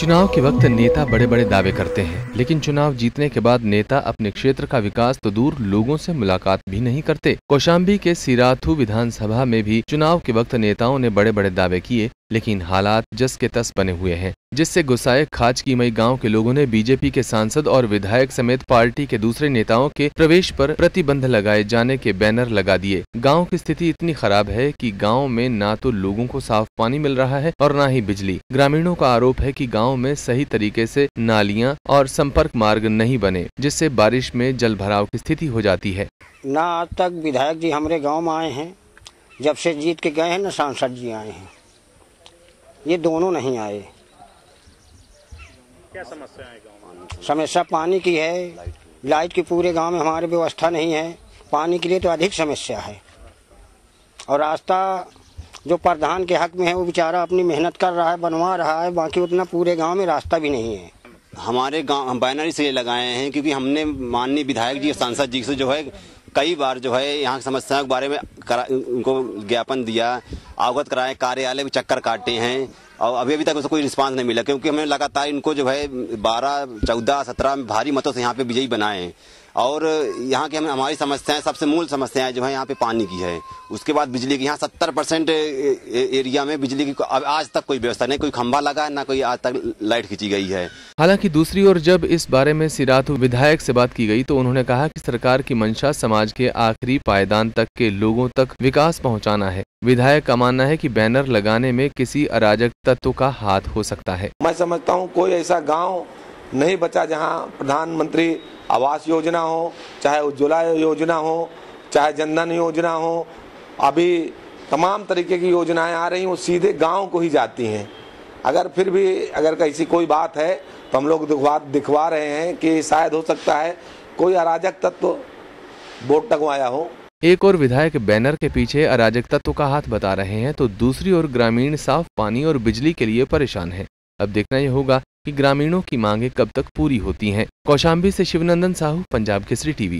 चुनाव के वक्त नेता बड़े बड़े दावे करते हैं लेकिन चुनाव जीतने के बाद नेता अपने क्षेत्र का विकास तो दूर लोगों से मुलाकात भी नहीं करते कौशाम्बी के सिराथू विधानसभा में भी चुनाव के वक्त नेताओं ने बड़े बड़े दावे किए लेकिन हालात जस के तस बने हुए हैं जिससे गुस्साए खाज की मई गांव के लोगों ने बीजेपी के सांसद और विधायक समेत पार्टी के दूसरे नेताओं के प्रवेश पर प्रतिबंध लगाए जाने के बैनर लगा दिए गांव की स्थिति इतनी खराब है कि गांव में ना तो लोगों को साफ पानी मिल रहा है और ना ही बिजली ग्रामीणों का आरोप है कि गांव में सही तरीके से नालियाँ और संपर्क मार्ग नहीं बने जिससे बारिश में जल भराव की स्थिति हो जाती है न आज तक विधायक जी हमारे गाँव में आए हैं जब से जीत के गए हैं न सांसद जी आए हैं ये दोनों नहीं आए क्या समस्या है समस्या पानी की है लाइट की पूरे गांव में हमारे व्यवस्था नहीं है पानी के लिए तो अधिक समस्या है और रास्ता जो प्रधान के हक में है वो बेचारा अपनी मेहनत कर रहा है बनवा रहा है बाकी उतना पूरे गांव में रास्ता भी नहीं है हमारे गांव हम से इसलिए लगाए हैं क्योंकि हमने माननीय विधायक जी सांसद जी से जो है कई बार जो है यहाँ की समस्याओं के बारे में करा, उनको ज्ञापन दिया अवगत कराए कार्यालय में चक्कर काटे हैं और अभी अभी तक उसको कोई रिस्पांस नहीं मिला क्योंकि हमें लगातार इनको जो है बारह चौदह सत्रह में भारी मतों से यहाँ पे विजयी बनाए हैं और यहाँ की हमें हमारी समस्याएं सबसे मूल समस्याएं जो है यहाँ पे पानी की है उसके बाद बिजली की यहाँ सत्तर परसेंट एरिया में बिजली की आज तक कोई व्यवस्था नहीं कोई खंभा लगा है ना कोई आज तक लाइट खींची गई है हालांकि दूसरी ओर जब इस बारे में सिराथ विधायक से बात की गई तो उन्होंने कहा कि सरकार की मंशा समाज के आखिरी पायदान तक के लोगों तक विकास पहुँचाना है विधायक का मानना है की बैनर लगाने में किसी अराजक तत्व का हाथ हो सकता है मैं समझता हूँ कोई ऐसा गाँव नहीं बचा जहाँ प्रधानमंत्री आवास योजना हो चाहे उज्ज्वला योजना हो चाहे जनधन योजना हो अभी तमाम तरीके की योजनाएं आ रही वो सीधे गांव को ही जाती हैं अगर फिर भी अगर कैसी कोई बात है तो हम लोग दिखवा दिखवा रहे हैं कि शायद हो सकता है कोई अराजक तत्व वोट टगवाया हो एक और विधायक बैनर के पीछे अराजक तत्व का हाथ बता रहे हैं तो दूसरी ओर ग्रामीण साफ पानी और बिजली के लिए परेशान है अब देखना यह होगा कि ग्रामीणों की मांगे कब तक पूरी होती हैं कौशाम्बी से शिवनंदन साहू पंजाब केसरी टीवी